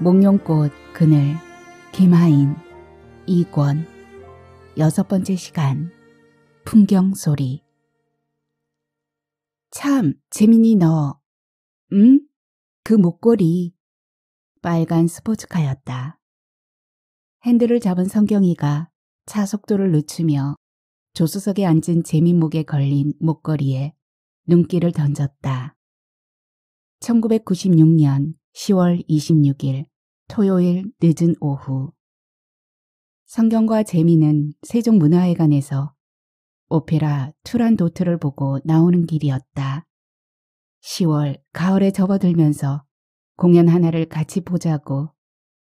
목룡꽃 그늘 김하인 이권 여섯 번째 시간 풍경 소리 참 재민이 너 응? 그 목걸이 빨간 스포츠카였다. 핸들을 잡은 성경이가 차 속도를 늦추며 조수석에 앉은 재민 목에 걸린 목걸이에 눈길을 던졌다. 1996년 10월 26일 토요일 늦은 오후 성경과 재미는 세종문화회관에서 오페라 투란도트를 보고 나오는 길이었다. 10월 가을에 접어들면서 공연 하나를 같이 보자고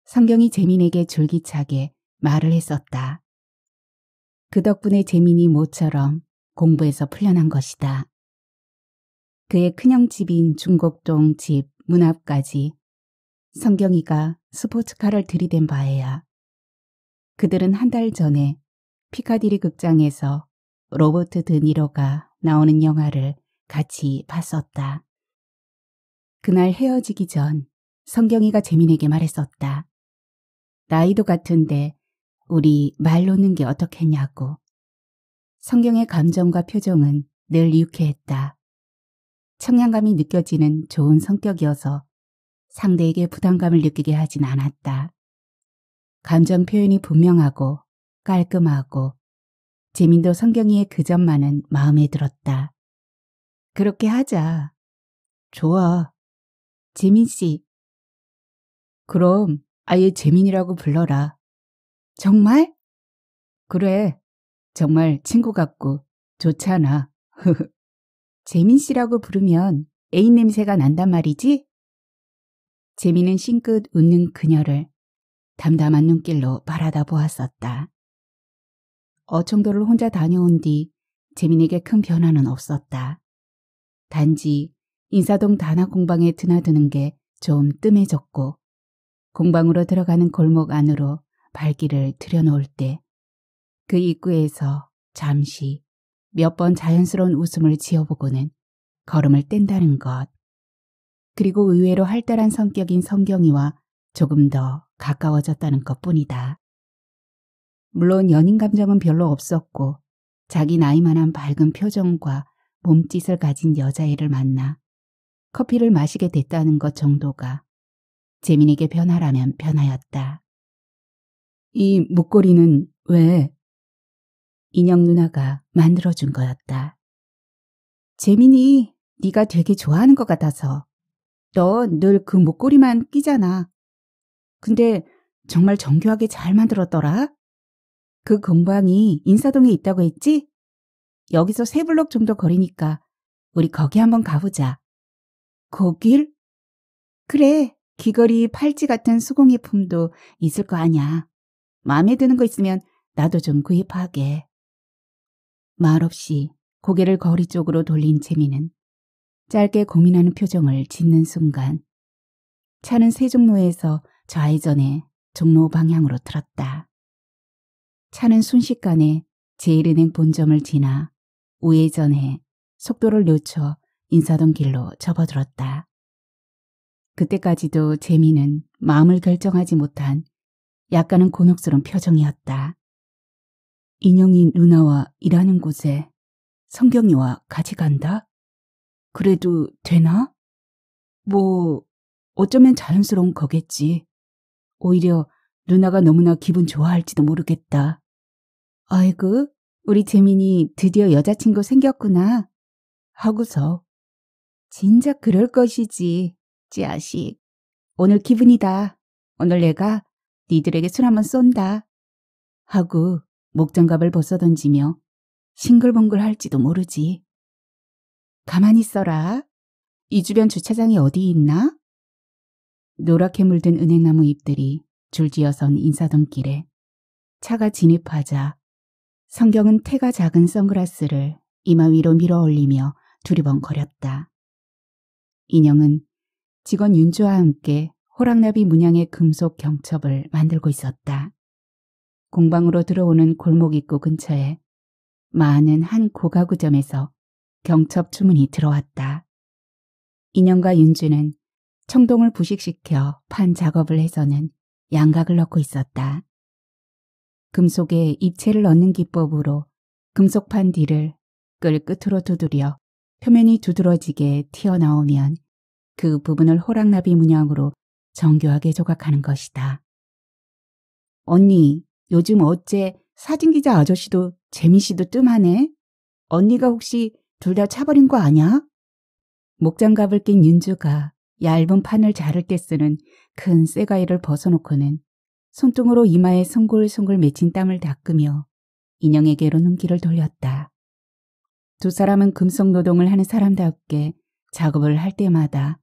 성경이 재민에게 줄기차게 말을 했었다. 그 덕분에 재민이 모처럼 공부에서 풀려난 것이다. 그의 큰형 집인 중곡동 집 문 앞까지 성경이가 스포츠카를 들이댄 바에야 그들은 한 달 전에 피카디리 극장에서 로버트 드니로가 나오는 영화를 같이 봤었다. 그날 헤어지기 전 성경이가 재민에게 말했었다. 나이도 같은데 우리 말 놓는 게 어떻겠냐고. 성경의 감정과 표정은 늘 유쾌했다. 청량감이 느껴지는 좋은 성격이어서 상대에게 부담감을 느끼게 하진 않았다. 감정 표현이 분명하고 깔끔하고 재민도 성경이의 그 점만은 마음에 들었다. 그렇게 하자. 좋아. 재민 씨. 그럼 아예 재민이라고 불러라. 정말? 그래. 정말 친구 같고 좋잖아. 재민 씨라고 부르면 애인 냄새가 난단 말이지? 재미는 싱긋 웃는 그녀를 담담한 눈길로 바라다 보았었다. 어청도를 혼자 다녀온 뒤 재민에게 큰 변화는 없었다. 단지 인사동 단학 공방에 드나드는 게 좀 뜸해졌고 공방으로 들어가는 골목 안으로 발길을 들여놓을 때 그 입구에서 잠시 몇 번 자연스러운 웃음을 지어보고는 걸음을 뗀다는 것. 그리고 의외로 활달한 성격인 성경이와 조금 더 가까워졌다는 것뿐이다. 물론 연인 감정은 별로 없었고 자기 나이만한 밝은 표정과 몸짓을 가진 여자애를 만나 커피를 마시게 됐다는 것 정도가 재민에게 변화라면 변화였다. 이 목걸이는 왜? 인형 누나가 만들어준 거였다. 재민이 네가 되게 좋아하는 것 같아서 넌늘그 목걸이만 끼잖아. 근데 정말 정교하게 잘 만들었더라. 그 공방이 인사동에 있다고 했지? 여기서 세 블록 정도 거리니까 우리 거기 한번 가보자. 거길? 그래, 귀걸이, 팔찌 같은 수공예품도 있을 거 아냐. 마음에 드는 거 있으면 나도 좀 구입하게. 말없이 고개를 거리 쪽으로 돌린 재미는 짧게 고민하는 표정을 짓는 순간 차는 세종로에서 좌회전해 종로 방향으로 틀었다. 차는 순식간에 제일은행 본점을 지나 우회전해 속도를 늦춰 인사동 길로 접어들었다. 그때까지도 재미는 마음을 결정하지 못한 약간은 곤혹스런 표정이었다. 인형이 누나와 일하는 곳에 성경이와 같이 간다? 그래도 되나? 뭐, 어쩌면 자연스러운 거겠지. 오히려 누나가 너무나 기분 좋아할지도 모르겠다. 아이고, 우리 재민이 드디어 여자친구 생겼구나. 하고서. 진작 그럴 것이지, 찌아식. 오늘 기분이다. 오늘 내가 니들에게 술 한 번 쏜다. 하고 목장갑을 벗어던지며 싱글벙글 할지도 모르지. 가만히 있어라. 이 주변 주차장이 어디 있나? 노랗게 물든 은행나무 잎들이 줄지어선 인사동길에 차가 진입하자 성경은 태가 작은 선글라스를 이마 위로 밀어 올리며 두리번거렸다. 인형은 직원 윤주와 함께 호랑나비 문양의 금속 경첩을 만들고 있었다. 공방으로 들어오는 골목 입구 근처에 많은 한 고가구점에서 경첩 주문이 들어왔다. 인형과 윤주는 청동을 부식시켜 판 작업을 해서는 양각을 넣고 있었다. 금속에 입체를 넣는 기법으로 금속판 뒤를 끌 끝으로 두드려 표면이 두드러지게 튀어나오면 그 부분을 호랑나비 문양으로 정교하게 조각하는 것이다. 언니, 요즘 어째 사진기자 아저씨도 재미씨도 뜸하네? 언니가 혹시 둘다 차버린 거 아냐? 목장갑을 낀 윤주가 얇은 판을 자를 때 쓰는 큰 쇠가위를 벗어놓고는 손등으로 이마에 송골송골 맺힌 땀을 닦으며 인형에게로 눈길을 돌렸다. 두 사람은 금속 노동을 하는 사람답게 작업을 할 때마다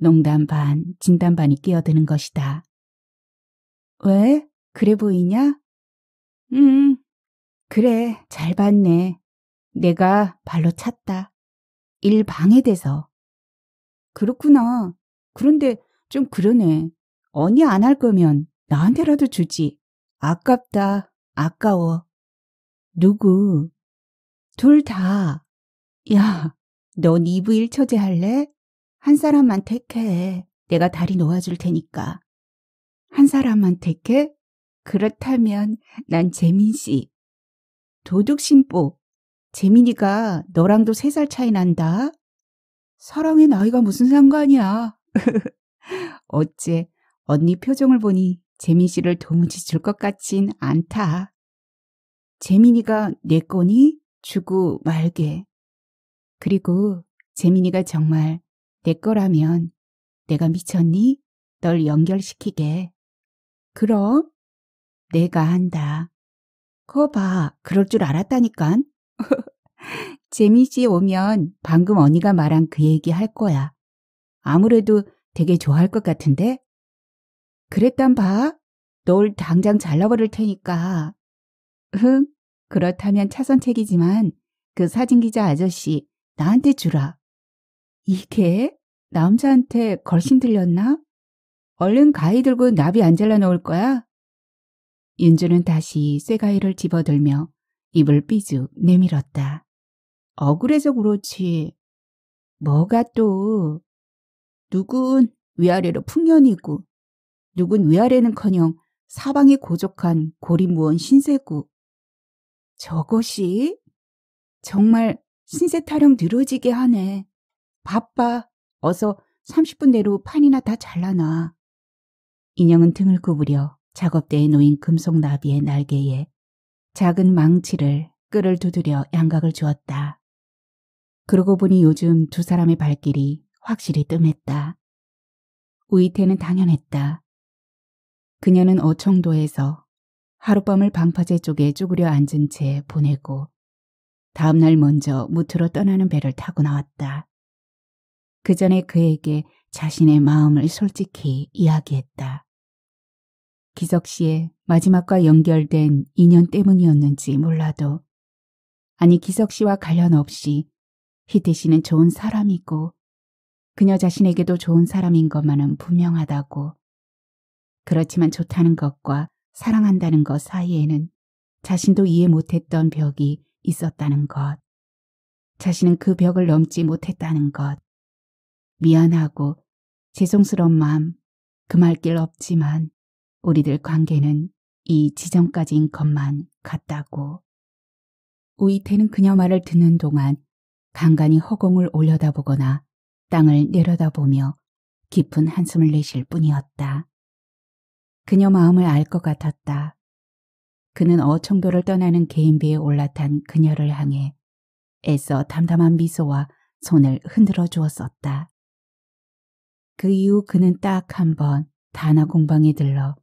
농담 반, 진담 반이 끼어드는 것이다. 왜? 그래 보이냐? 응, 음, 그래, 잘 봤네. 내가 발로 찼다. 일 방해돼서. 그렇구나. 그런데 좀 그러네. 언니 안 할 거면 나한테라도 주지. 아깝다. 아까워. 누구? 둘 다. 야, 넌 2부 1처제 할래? 한 사람만 택해. 내가 다리 놓아줄 테니까. 한 사람만 택해? 그렇다면 난 재민 씨. 도둑 심보 재민이가 너랑도 세 살 차이 난다. 사랑의 나이가 무슨 상관이야. 어째 언니 표정을 보니 재민 씨를 도무지 줄 것 같진 않다. 재민이가 내 거니 주고 말게. 그리고 재민이가 정말 내 거라면 내가 미쳤니? 널 연결시키게. 그럼 내가 한다. 거 봐. 그럴 줄 알았다니깐. 재미씨 오면 방금 언니가 말한 그 얘기 할 거야. 아무래도 되게 좋아할 것 같은데? 그랬단 봐. 널 당장 잘라버릴 테니까. 흥, 그렇다면 차선책이지만 그 사진기자 아저씨 나한테 주라. 이게 남자한테 걸신 들렸나? 얼른 가위 들고 나비 안 잘라 놓을 거야? 윤주는 다시 쇠가위를 집어들며 입을 삐죽 내밀었다. 억울해서 그렇지. 뭐가 또. 누군 위아래로 풍년이고 누군 위아래는커녕 사방이 고족한 고립무원 신세고 저것이 정말 신세 타령 늘어지게 하네. 바빠. 어서 30분 내로 판이나 다 잘라놔. 인형은 등을 구부려 작업대에 놓인 금속 나비의 날개에 작은 망치를 끌을 두드려 양각을 주었다. 그러고 보니 요즘 두 사람의 발길이 확실히 뜸했다. 우이태는 당연했다. 그녀는 어청도에서 하룻밤을 방파제 쪽에 쭈그려 앉은 채 보내고 다음날 먼저 무트로 떠나는 배를 타고 나왔다. 그 전에 그에게 자신의 마음을 솔직히 이야기했다. 기석 씨의 마지막과 연결된 인연 때문이었는지 몰라도 아니 기석 씨와 관련 없이 희태 씨는 좋은 사람이고 그녀 자신에게도 좋은 사람인 것만은 분명하다고 그렇지만 좋다는 것과 사랑한다는 것 사이에는 자신도 이해 못했던 벽이 있었다는 것 자신은 그 벽을 넘지 못했다는 것 미안하고 죄송스러운 마음 금할 그 길 없지만 우리들 관계는 이 지점까지인 것만 같다고. 우이태는 그녀 말을 듣는 동안 간간히 허공을 올려다보거나 땅을 내려다보며 깊은 한숨을 내쉴 뿐이었다. 그녀 마음을 알 것 같았다. 그는 어청도를 떠나는 개인비에 올라탄 그녀를 향해 애써 담담한 미소와 손을 흔들어 주었었다. 그 이후 그는 딱 한번 다나 공방에 들러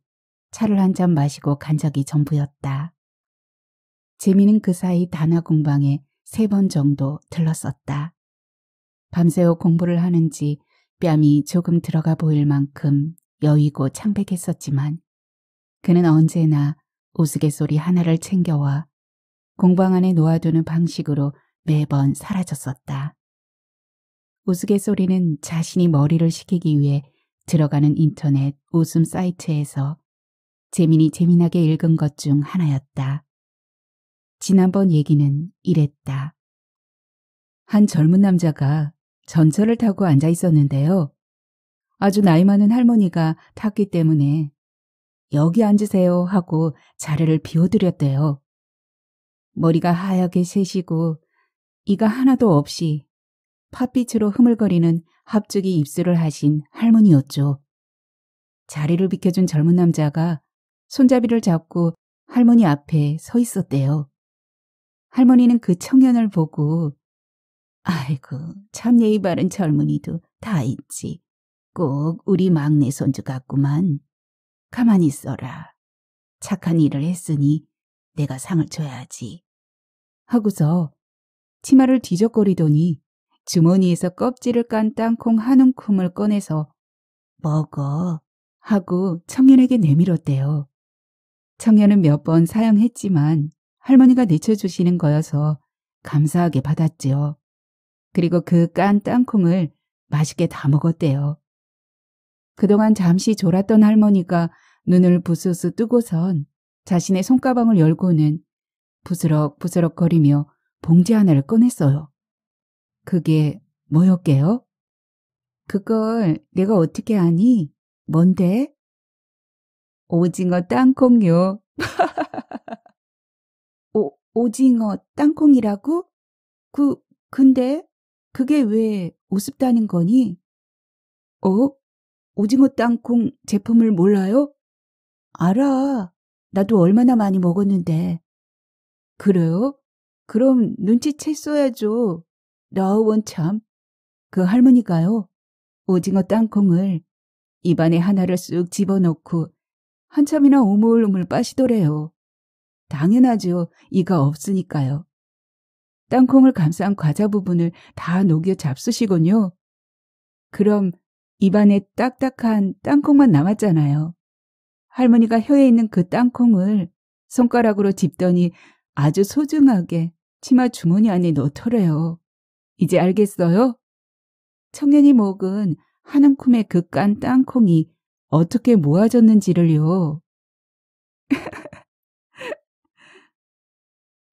차를 한 잔 마시고 간 적이 전부였다. 재미는 그 사이 단화 공방에 세 번 정도 들렀었다. 밤새워 공부를 하는지 뺨이 조금 들어가 보일 만큼 여의고 창백했었지만 그는 언제나 우스갯소리 하나를 챙겨와 공방 안에 놓아두는 방식으로 매번 사라졌었다. 우스갯소리는 자신이 머리를 식히기 위해 들어가는 인터넷 웃음 사이트에서 재민이 재미나게 읽은 것 중 하나였다. 지난번 얘기는 이랬다. 한 젊은 남자가 전철을 타고 앉아 있었는데요. 아주 나이 많은 할머니가 탔기 때문에 여기 앉으세요 하고 자리를 비워드렸대요. 머리가 하얗게 새시고 이가 하나도 없이 팥빛으로 흐물거리는 합죽이 입술을 하신 할머니였죠. 자리를 비켜준 젊은 남자가 손잡이를 잡고 할머니 앞에 서 있었대요. 할머니는 그 청년을 보고 아이고 참 예의 바른 젊은이도 다 있지. 꼭 우리 막내 손주 같구만. 가만히 있어라. 착한 일을 했으니 내가 상을 줘야지. 하고서 치마를 뒤적거리더니 주머니에서 껍질을 깐 땅콩 한 움큼을 꺼내서 먹어 하고 청년에게 내밀었대요. 청년은 몇 번 사양했지만 할머니가 내쳐주시는 거여서 감사하게 받았지요. 그리고 그 깐 땅콩을 맛있게 다 먹었대요. 그동안 잠시 졸았던 할머니가 눈을 부스스 뜨고선 자신의 손가방을 열고는 부스럭부스럭 거리며 봉지 하나를 꺼냈어요. 그게 뭐였게요? 그걸 내가 어떻게 아니? 뭔데? 오징어 땅콩요. 오, 오징어 땅콩이라고? 그, 근데 그게 왜 우습다는 거니? 어? 오징어 땅콩 제품을 몰라요? 알아. 나도 얼마나 많이 먹었는데. 그래요? 그럼 눈치챘어야죠. 나원 참. 그 할머니가요. 오징어 땅콩을 입안에 하나를 쑥 집어넣고 한참이나 우물우물 빠시더래요. 당연하죠 이가 없으니까요. 땅콩을 감싼 과자 부분을 다 녹여 잡수시군요. 그럼 입안에 딱딱한 땅콩만 남았잖아요. 할머니가 혀에 있는 그 땅콩을 손가락으로 집더니 아주 소중하게 치마 주머니 안에 넣더래요. 이제 알겠어요? 청년이 먹은 한 움큼의 그깐 땅콩이 어떻게 모아졌는지를요.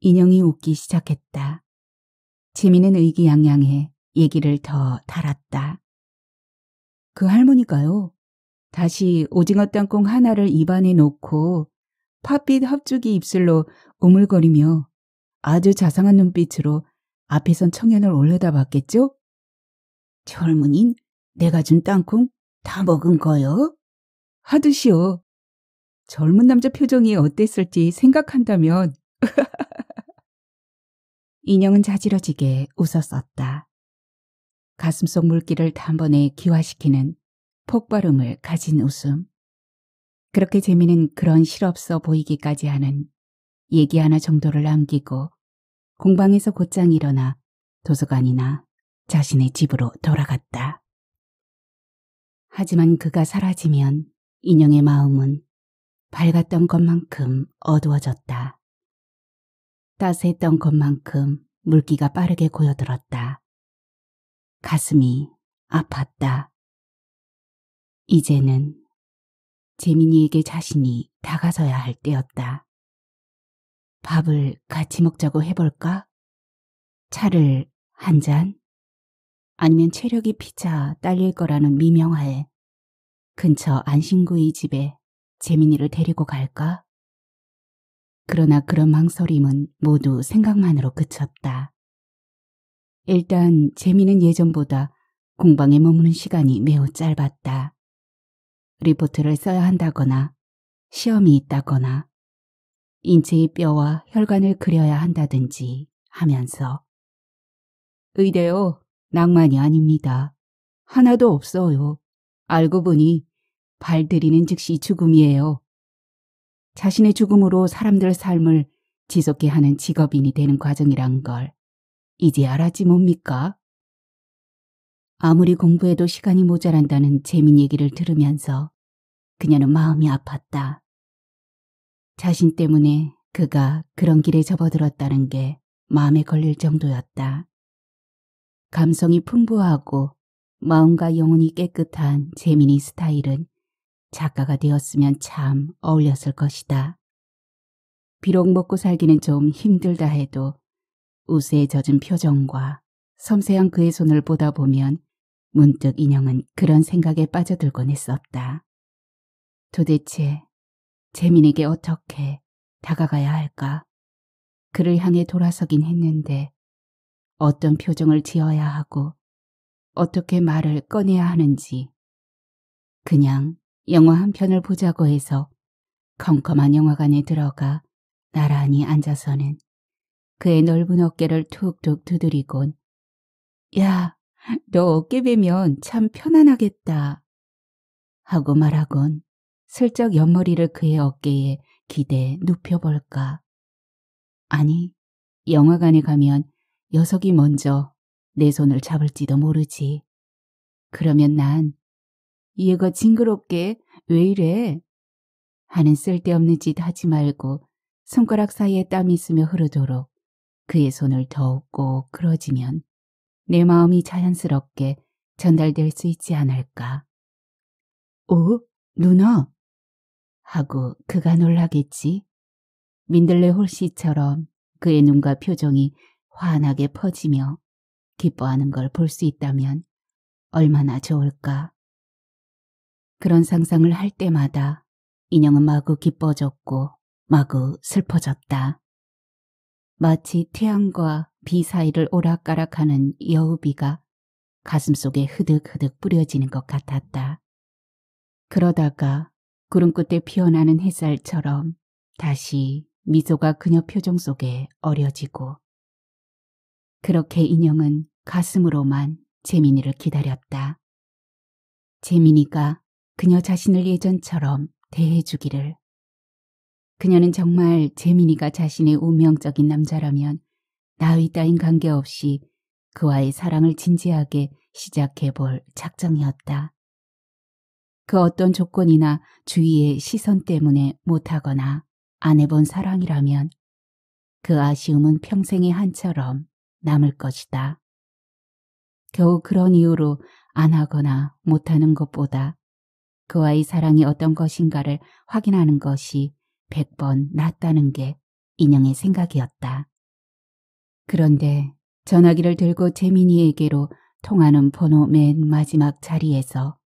인형이 웃기 시작했다. 지민은 의기양양해 얘기를 더 달았다. 그 할머니가요. 다시 오징어 땅콩 하나를 입안에 놓고 팥빛 헙죽이 입술로 우물거리며 아주 자상한 눈빛으로 앞에선 청년을 올려다봤겠죠? 젊은인, 내가 준 땅콩 다 먹은 거요? 하듯이요. 젊은 남자 표정이 어땠을지 생각한다면 인형은 자지러지게 웃었었다. 가슴속 물기를 단번에 기화시키는 폭발음을 가진 웃음. 그렇게 재미는 그런 실없어 보이기까지 하는 얘기 하나 정도를 남기고 공방에서 곧장 일어나 도서관이나 자신의 집으로 돌아갔다. 하지만 그가 사라지면 인형의 마음은 밝았던 것만큼 어두워졌다. 따스했던 것만큼 물기가 빠르게 고여들었다. 가슴이 아팠다. 이제는 재민이에게 자신이 다가서야 할 때였다. 밥을 같이 먹자고 해볼까? 차를 한 잔? 아니면 체력이 피자 딸릴 거라는 미명하에 근처 안신구의 집에 재민이를 데리고 갈까? 그러나 그런 망설임은 모두 생각만으로 그쳤다. 일단 재민은 예전보다 공방에 머무는 시간이 매우 짧았다. 리포트를 써야 한다거나 시험이 있다거나 인체의 뼈와 혈관을 그려야 한다든지 하면서 의대요. 낭만이 아닙니다. 하나도 없어요. 알고 보니 발 들이는 즉시 죽음이에요. 자신의 죽음으로 사람들 삶을 지속해 하는 직업인이 되는 과정이란 걸 이제 알았지 뭡니까? 아무리 공부해도 시간이 모자란다는 재민 얘기를 들으면서 그녀는 마음이 아팠다. 자신 때문에 그가 그런 길에 접어들었다는 게 마음에 걸릴 정도였다. 감성이 풍부하고 마음과 영혼이 깨끗한 재민이 스타일은 작가가 되었으면 참 어울렸을 것이다. 비록 먹고 살기는 좀 힘들다 해도 우세에 젖은 표정과 섬세한 그의 손을 보다 보면 문득 인형은 그런 생각에 빠져들곤 했었다. 도대체 재민에게 어떻게 다가가야 할까? 그를 향해 돌아서긴 했는데 어떤 표정을 지어야 하고 어떻게 말을 꺼내야 하는지 그냥 영화 한 편을 보자고 해서 컴컴한 영화관에 들어가 나란히 앉아서는 그의 넓은 어깨를 툭툭 두드리곤 야, 너 어깨 베면 참 편안하겠다 하고 말하곤 슬쩍 옆머리를 그의 어깨에 기대 눕혀볼까. 아니, 영화관에 가면 녀석이 먼저 내 손을 잡을지도 모르지. 그러면 난 얘가 징그럽게 왜 이래? 하는 쓸데없는 짓 하지 말고 손가락 사이에 땀이 스며 흐르도록 그의 손을 더욱 꼭 그러지면 내 마음이 자연스럽게 전달될 수 있지 않을까. 오, 어? 누나! 하고 그가 놀라겠지. 민들레 홀씨처럼 그의 눈과 표정이 환하게 퍼지며 기뻐하는 걸 볼 수 있다면 얼마나 좋을까. 그런 상상을 할 때마다 인형은 마구 기뻐졌고 마구 슬퍼졌다. 마치 태양과 비 사이를 오락가락하는 여우비가 가슴속에 흐득흐득 뿌려지는 것 같았다. 그러다가 구름 끝에 피어나는 햇살처럼 다시 미소가 그녀 표정 속에 어려지고 그렇게 인형은 가슴으로만 재민이를 기다렸다. 재민이가 그녀 자신을 예전처럼 대해주기를. 그녀는 정말 재민이가 자신의 운명적인 남자라면 나의 따윈 관계없이 그와의 사랑을 진지하게 시작해볼 작정이었다. 그 어떤 조건이나 주위의 시선 때문에 못하거나 안 해본 사랑이라면 그 아쉬움은 평생의 한처럼 남을 것이다. 겨우 그런 이유로 안 하거나 못하는 것보다 그와의 사랑이 어떤 것인가를 확인하는 것이 100번 낫다는 게 인형의 생각이었다. 그런데 전화기를 들고 재민이에게로 통하는 번호 맨 마지막 자리에서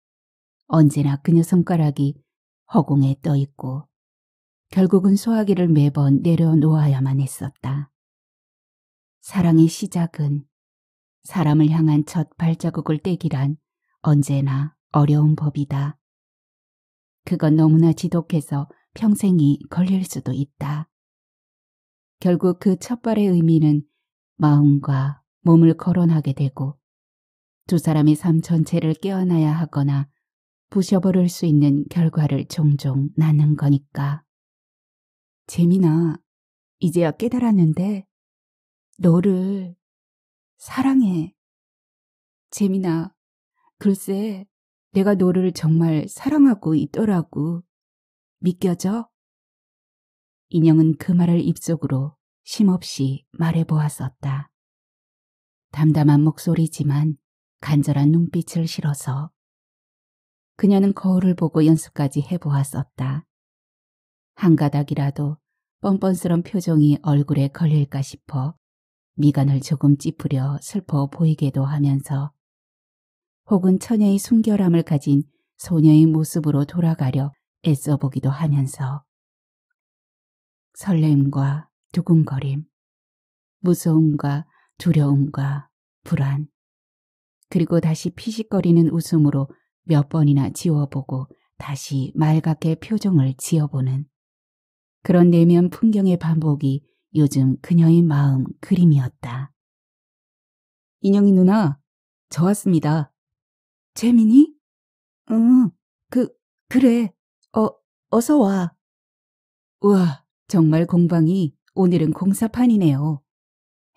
언제나 그녀 손가락이 허공에 떠있고 결국은 소화기를 매번 내려놓아야만 했었다. 사랑의 시작은 사람을 향한 첫 발자국을 떼기란 언제나 어려운 법이다. 그건 너무나 지독해서 평생이 걸릴 수도 있다. 결국 그 첫발의 의미는 마음과 몸을 거론하게 되고 두 사람의 삶 전체를 깨어나야 하거나 부셔버릴 수 있는 결과를 종종 낳는 거니까. 재미나 이제야 깨달았는데 너를 사랑해. 재미나 글쎄 내가 너를 정말 사랑하고 있더라고. 믿겨져? 인형은 그 말을 입속으로 심없이 말해보았었다. 담담한 목소리지만 간절한 눈빛을 실어서 그녀는 거울을 보고 연습까지 해보았었다. 한 가닥이라도 뻔뻔스런 표정이 얼굴에 걸릴까 싶어 미간을 조금 찌푸려 슬퍼 보이게도 하면서 혹은 처녀의 순결함을 가진 소녀의 모습으로 돌아가려 애써 보기도 하면서 설렘과 두근거림, 무서움과 두려움과 불안, 그리고 다시 피식거리는 웃음으로 몇 번이나 지워보고 다시 말갛게 표정을 지어보는 그런 내면 풍경의 반복이 요즘 그녀의 마음 그림이었다. 인영이 누나, 저 왔습니다. 재민이? 응, 어, 그, 그래. 어, 어서 와. 우와, 정말 공방이 오늘은 공사판이네요.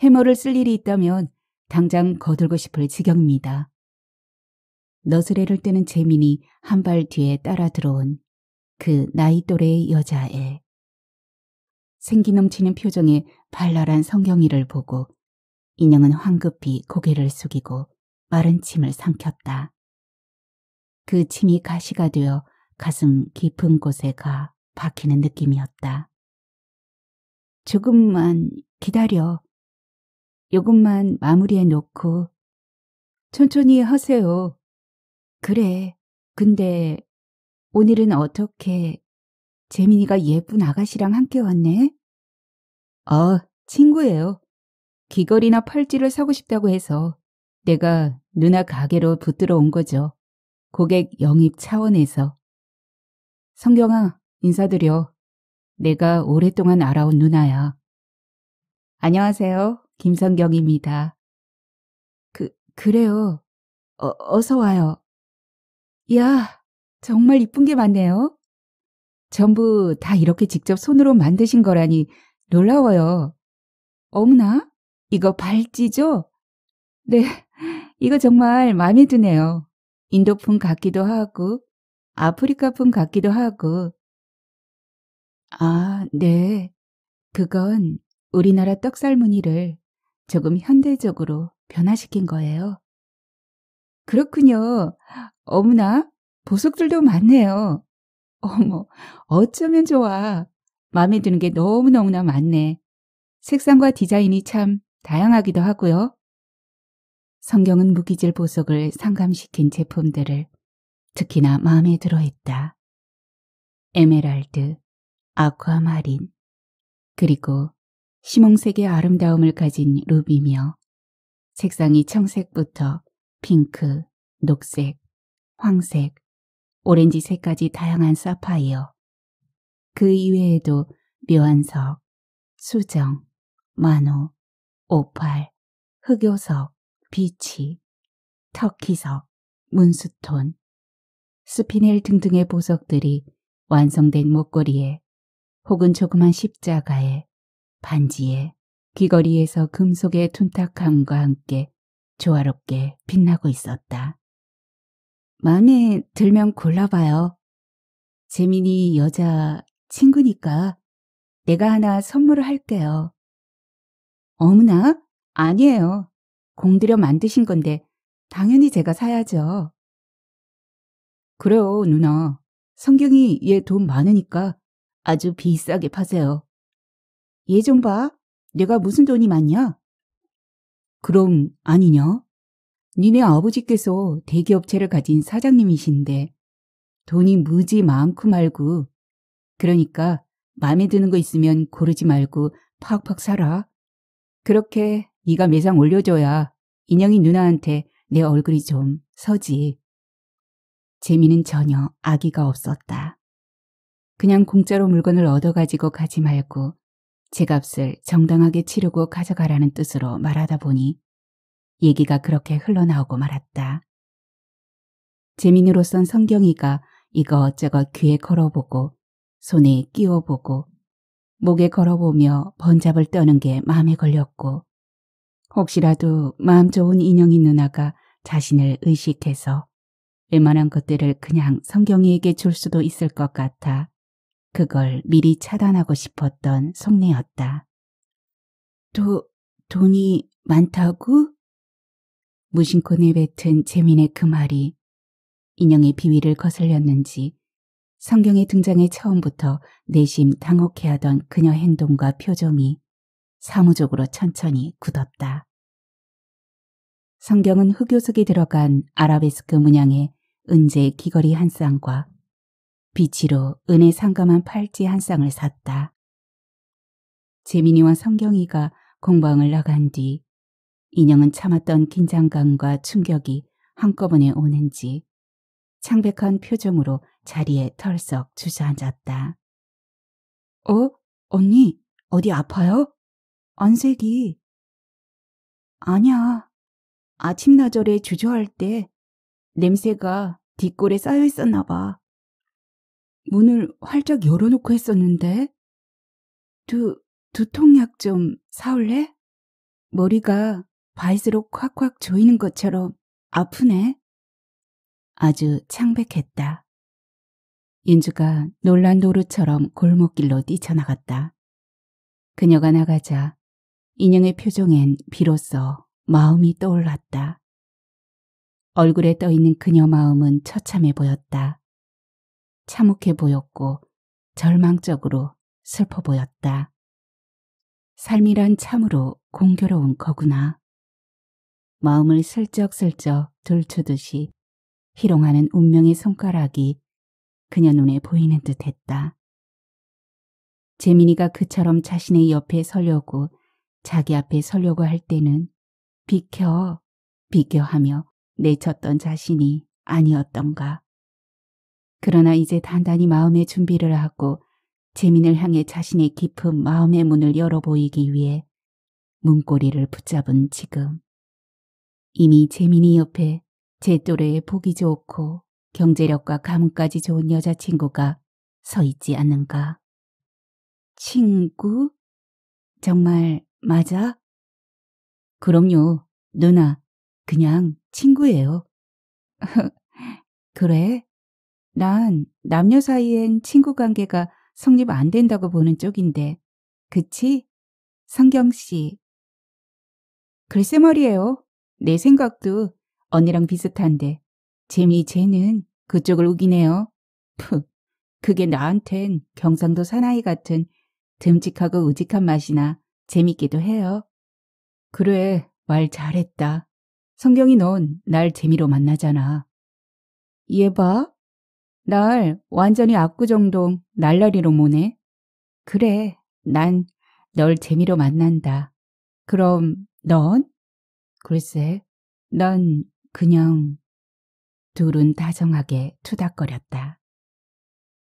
해머를 쓸 일이 있다면 당장 거들고 싶을 지경입니다. 너스레를 뜨는 재민이 한 발 뒤에 따라 들어온 그 나이 또래의 여자애. 생기 넘치는 표정에 발랄한 성경이를 보고 인형은 황급히 고개를 숙이고 마른 침을 삼켰다. 그 침이 가시가 되어 가슴 깊은 곳에 가 박히는 느낌이었다. 조금만 기다려. 요금만 마무리해 놓고 천천히 하세요. 그래. 근데 오늘은 어떻게 재민이가 예쁜 아가씨랑 함께 왔네? 어, 친구예요. 귀걸이나 팔찌를 사고 싶다고 해서 내가 누나 가게로 붙들어 온 거죠. 고객 영입 차원에서. 성경아, 인사드려. 내가 오랫동안 알아온 누나야. 안녕하세요. 김성경입니다. 그, 그래요. 어, 어서 와요. 이야, 정말 이쁜 게 많네요. 전부 다 이렇게 직접 손으로 만드신 거라니 놀라워요. 어머나, 이거 발찌죠? 네, 이거 정말 마음에 드네요. 인도풍 같기도 하고 아프리카풍 같기도 하고 아, 네. 그건 우리나라 떡살무늬를 조금 현대적으로 변화시킨 거예요. 그렇군요. 어머나, 보석들도 많네요. 어머, 어쩌면 좋아. 마음에 드는 게 너무너무나 많네. 색상과 디자인이 참 다양하기도 하고요. 성경은 무기질 보석을 상감시킨 제품들을 특히나 마음에 들어했다. 에메랄드, 아쿠아마린, 그리고 시몽색의 아름다움을 가진 루비며 색상이 청색부터 핑크, 녹색, 황색, 오렌지색까지 다양한 사파이어. 그 이외에도 묘한석, 수정, 만호, 오팔, 흑요석, 비치, 터키석, 문수톤 스피넬 등등의 보석들이 완성된 목걸이에 혹은 조그만 십자가에 반지에 귀걸이에서 금속의 둔탁함과 함께 조화롭게 빛나고 있었다. 마음에 들면 골라봐요. 재민이 여자 친구니까 내가 하나 선물을 할게요. 어머나? 아니에요. 공들여 만드신 건데 당연히 제가 사야죠. 그래요, 누나. 성경이 얘 돈 많으니까 아주 비싸게 파세요. 얘 좀 봐. 내가 무슨 돈이 많냐? 그럼 아니냐? 니네 아버지께서 대기업체를 가진 사장님이신데 돈이 무지 많고 말고 그러니까 마음에 드는 거 있으면 고르지 말고 팍팍 사라. 그렇게 네가 매상 올려줘야 인형이 누나한테 내 얼굴이 좀 서지. 재미는 전혀 아기가 없었다. 그냥 공짜로 물건을 얻어가지고 가지 말고 제 값을 정당하게 치르고 가져가라는 뜻으로 말하다 보니 얘기가 그렇게 흘러나오고 말았다. 재민으로선 성경이가 이것저것 귀에 걸어보고 손에 끼워보고 목에 걸어보며 번잡을 떠는 게 마음에 걸렸고 혹시라도 마음 좋은 인형인 누나가 자신을 의식해서 웬만한 것들을 그냥 성경이에게 줄 수도 있을 것 같아 그걸 미리 차단하고 싶었던 속내였다. 도, 돈이 많다고? 무심코 내뱉은 재민의 그 말이 인형의 비위를 거슬렸는지 성경의 등장에 처음부터 내심 당혹해하던 그녀 행동과 표정이 사무적으로 천천히 굳었다. 성경은 흑요석에 들어간 아라베스크 문양의 은재 귀걸이 한 쌍과 빛으로 은혜 상감한 팔찌 한 쌍을 샀다. 재민이와 성경이가 공방을 나간 뒤 인형은 참았던 긴장감과 충격이 한꺼번에 오는지 창백한 표정으로 자리에 털썩 주저앉았다. 어? 언니 어디 아파요? 안색이... 아니야. 아침나절에 주저할 때 냄새가 뒷골에 쌓여 있었나 봐. 문을 활짝 열어놓고 했었는데 두, 두통약 좀 사올래? 머리가 바이스로 콱콱 조이는 것처럼 아프네. 아주 창백했다. 인주가 놀란 노루처럼 골목길로 뛰쳐나갔다. 그녀가 나가자 인형의 표정엔 비로소 마음이 떠올랐다. 얼굴에 떠있는 그녀 마음은 처참해 보였다. 참혹해 보였고 절망적으로 슬퍼 보였다. 삶이란 참으로 공교로운 거구나. 마음을 슬쩍슬쩍 들추듯이 희롱하는 운명의 손가락이 그녀 눈에 보이는 듯 했다. 재민이가 그처럼 자신의 옆에 서려고 자기 앞에 서려고 할 때는 비켜, 비켜하며 내쳤던 자신이 아니었던가. 그러나 이제 단단히 마음의 준비를 하고 재민을 향해 자신의 깊은 마음의 문을 열어보이기 위해 문고리를 붙잡은 지금. 이미 재민이 옆에 제 또래의 보기 좋고 경제력과 가문까지 좋은 여자친구가 서 있지 않는가. 친구? 정말 맞아? 그럼요. 누나, 그냥 친구예요. 그래? 난 남녀 사이엔 친구 관계가 성립 안 된다고 보는 쪽인데. 그치? 성경 씨. 글쎄 말이에요. 내 생각도 언니랑 비슷한데. 재미 쟤는 그쪽을 우기네요. 푸, 그게 나한텐 경상도 사나이 같은 듬직하고 우직한 맛이나 재밌기도 해요. 그래, 말 잘했다. 성경이 넌 날 재미로 만나잖아. 얘 봐. 날 완전히 압구정동 날라리로 모네. 그래, 난 널 재미로 만난다. 그럼 넌? 글쎄, 난 그냥... 둘은 다정하게 투닥거렸다.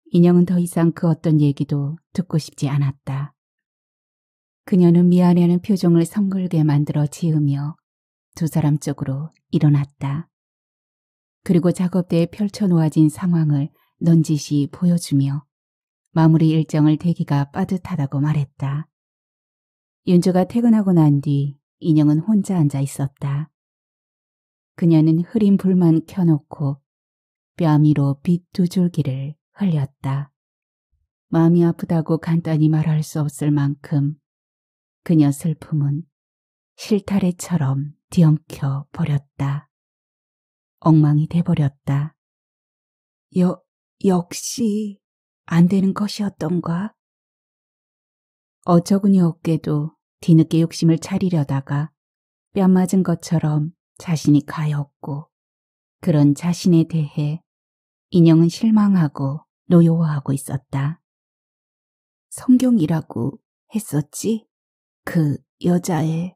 인형은 더 이상 그 어떤 얘기도 듣고 싶지 않았다. 그녀는 미안해하는 표정을 성글게 만들어 지으며 두 사람 쪽으로 일어났다. 그리고 작업대에 펼쳐놓아진 상황을 넌지시 보여주며 마무리 일정을 대기가 빠듯하다고 말했다. 윤주가 퇴근하고 난 뒤 인형은 혼자 앉아 있었다. 그녀는 흐린 불만 켜놓고 뺨위로빛 두 줄기를 흘렸다. 마음이 아프다고 간단히 말할 수 없을 만큼 그녀 슬픔은 실타래처럼 뒤엉켜 버렸다. 엉망이 돼버렸다. 여, 역시 안 되는 것이었던가? 어처구니 없게도 뒤늦게 욕심을 차리려다가 뺨 맞은 것처럼 자신이 가였고 그런 자신에 대해 인형은 실망하고 노여워하고 있었다. 성경이라고 했었지? 그여자의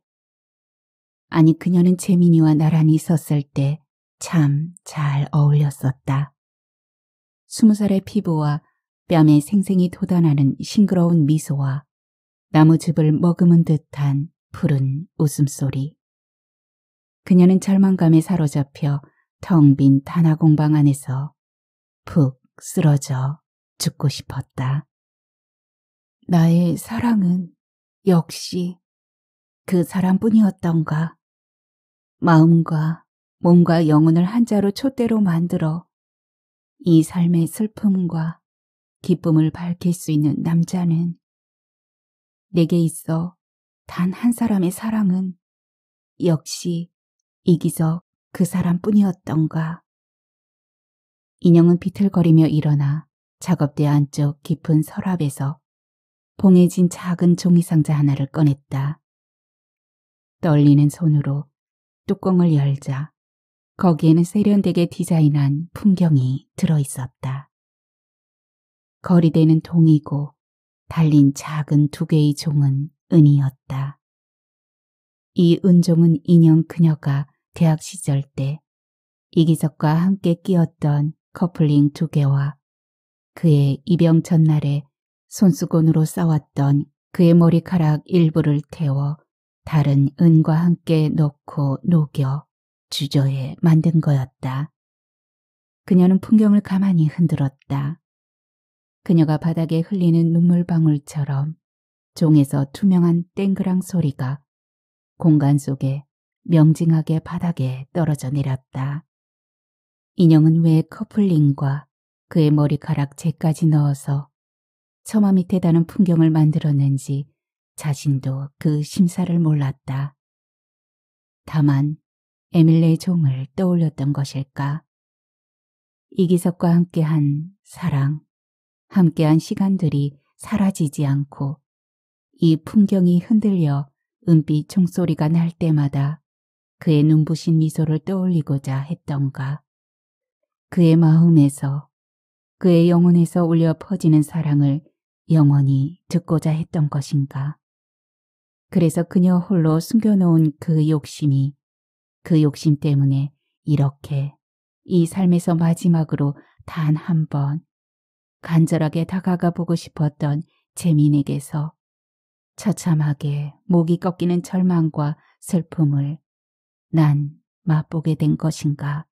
아니 그녀는 재민이와 나란히 있을때 참 잘 어울렸었다. 스무 살의 피부와 뺨에 생생히 돋아나는 싱그러운 미소와 나무즙을 머금은 듯한 푸른 웃음소리. 그녀는 절망감에 사로잡혀 텅 빈단화공방 안에서 푹 쓰러져 죽고 싶었다. 나의 사랑은 역시 그 사람뿐이었던가. 마음과 몸과 영혼을 한자로 촛대로 만들어 이 삶의 슬픔과 기쁨을 밝힐 수 있는 남자는 내게 있어 단 한 사람의 사랑은 역시 이기석 그 사람뿐이었던가. 인형은 비틀거리며 일어나 작업대 안쪽 깊은 서랍에서 봉해진 작은 종이상자 하나를 꺼냈다. 떨리는 손으로 뚜껑을 열자 거기에는 세련되게 디자인한 풍경이 들어있었다. 거리대는 동이고 달린 작은 두 개의 종은 은이었다. 이 은종은 인형 그녀가 대학 시절 때 이기석과 함께 끼었던 커플링 두 개와 그의 입영 전날에 손수건으로 싸웠던 그의 머리카락 일부를 태워 다른 은과 함께 넣고 녹여 주저에 만든 거였다. 그녀는 풍경을 가만히 흔들었다. 그녀가 바닥에 흘리는 눈물방울처럼 종에서 투명한 땡그랑 소리가 공간 속에 명징하게 바닥에 떨어져 내렸다. 인형은 왜 커플링과 그의 머리카락 재까지 넣어서 처마 밑에 다는 풍경을 만들었는지 자신도 그 심사를 몰랐다. 다만 에밀레의 종을 떠올렸던 것일까. 이기석과 함께한 사랑, 함께한 시간들이 사라지지 않고 이 풍경이 흔들려 은빛 총소리가 날 때마다 그의 눈부신 미소를 떠올리고자 했던가. 그의 마음에서, 그의 영혼에서 울려 퍼지는 사랑을 영원히 듣고자 했던 것인가. 그래서 그녀 홀로 숨겨놓은 그 욕심이 그 욕심 때문에 이렇게 이 삶에서 마지막으로 단 한 번 간절하게 다가가 보고 싶었던 재민에게서 처참하게 목이 꺾이는 절망과 슬픔을 난 맛보게 된 것인가.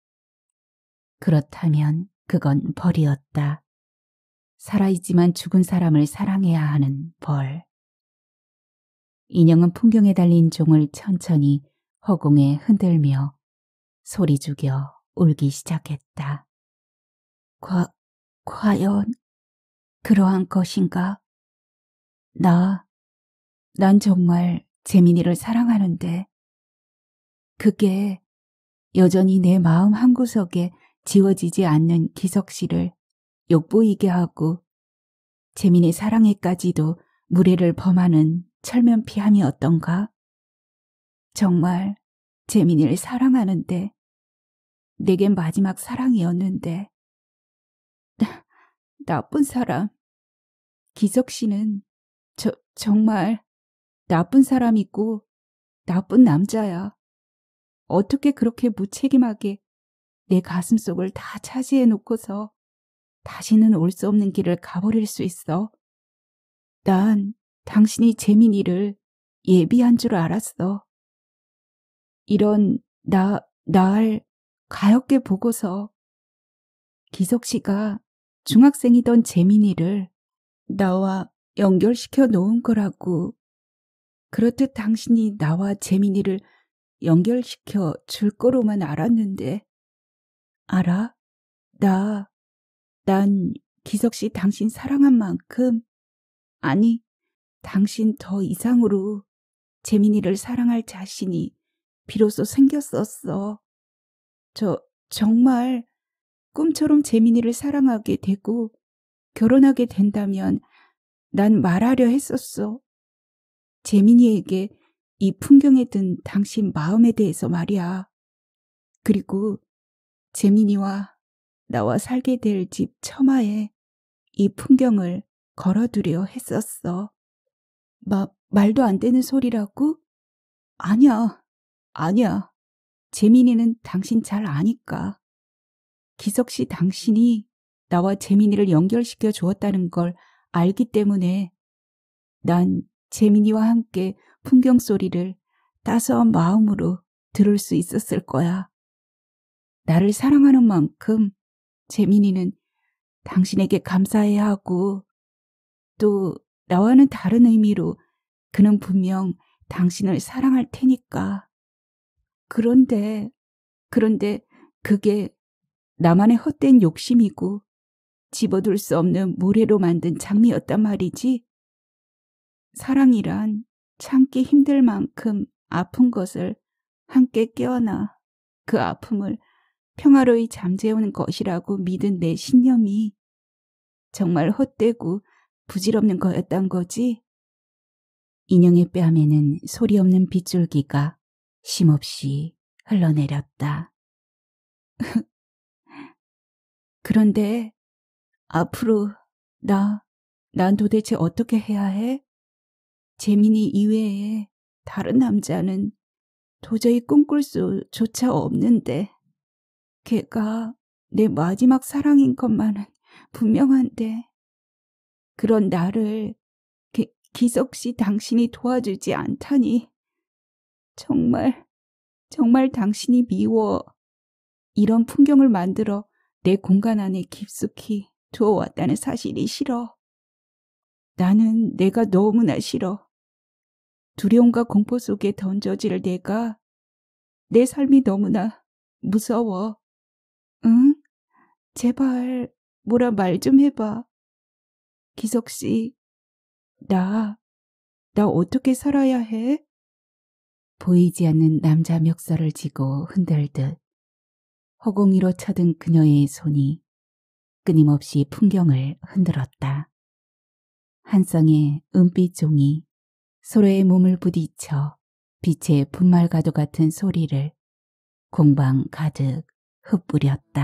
그렇다면 그건 벌이었다. 살아있지만 죽은 사람을 사랑해야 하는 벌. 인형은 풍경에 달린 종을 천천히 허공에 흔들며 소리 죽여 울기 시작했다. 과, 과연 그러한 것인가? 나, 난 정말 재민이를 사랑하는데 그게 여전히 내 마음 한구석에 지워지지 않는 기석씨를 욕보이게 하고 재민의 사랑에까지도 무례를 범하는 철면피함이 어떤가? 정말 재민이를 사랑하는데 내겐 마지막 사랑이었는데 나쁜 사람 기석 씨는 저, 정말 나쁜 사람이고 나쁜 남자야. 어떻게 그렇게 무책임하게 내 가슴속을 다 차지해 놓고서 다시는 올 수 없는 길을 가버릴 수 있어. 난 당신이 재민이를 예비한 줄 알았어. 이런 나, 날 가엾게 보고서 기석 씨가 중학생이던 재민이를 나와 연결시켜 놓은 거라고. 그렇듯 당신이 나와 재민이를 연결시켜 줄 거로만 알았는데. 알아? 나난 기석 씨 당신 사랑한 만큼, 아니, 당신 더 이상으로 재민이를 사랑할 자신이 비로소 생겼었어. 저 정말 꿈처럼 재민이를 사랑하게 되고 결혼하게 된다면 난 말하려 했었어. 재민이에게 이 풍경에 든 당신 마음에 대해서 말이야. 그리고 재민이와 나와 살게 될 집 처마에 이 풍경을 걸어두려 했었어. 마, 말도 안 되는 소리라고? 아니야, 아니야. 재민이는 당신 잘 아니까. 기석 씨 당신이 나와 재민이를 연결시켜 주었다는 걸 알기 때문에 난 재민이와 함께 풍경 소리를 따스한 마음으로 들을 수 있었을 거야. 나를 사랑하는 만큼 재민이는 당신에게 감사해야 하고 또 나와는 다른 의미로 그는 분명 당신을 사랑할 테니까. 그런데, 그런데 그게 나만의 헛된 욕심이고 집어둘 수 없는 모래로 만든 장미였단 말이지. 사랑이란 참기 힘들 만큼 아픈 것을 함께 깨어나 그 아픔을 평화로이 잠재우는 것이라고 믿은 내 신념이 정말 헛되고 부질없는 거였단 거지? 인형의 뺨에는 소리 없는 빗줄기가 심없이 흘러내렸다. 그런데 앞으로 나, 난 도대체 어떻게 해야 해? 재민이 이외에 다른 남자는 도저히 꿈꿀 수조차 없는데. 걔가 내 마지막 사랑인 것만은 분명한데 그런 나를 기, 기석 씨 당신이 도와주지 않다니 정말 정말 당신이 미워 이런 풍경을 만들어 내 공간 안에 깊숙이 두어왔다는 사실이 싫어. 나는 내가 너무나 싫어. 두려움과 공포 속에 던져질 내가 내 삶이 너무나 무서워. 응? 제발 뭐라 말 좀 해봐. 기석 씨, 나, 나 어떻게 살아야 해? 보이지 않는 남자 멱살을 쥐고 흔들듯 허공이로 쳐든 그녀의 손이 끊임없이 풍경을 흔들었다. 한 쌍의 은빛 종이 서로의 몸을 부딪혀 빛의 분말가도 같은 소리를 공방 가득 흩뿌렸다.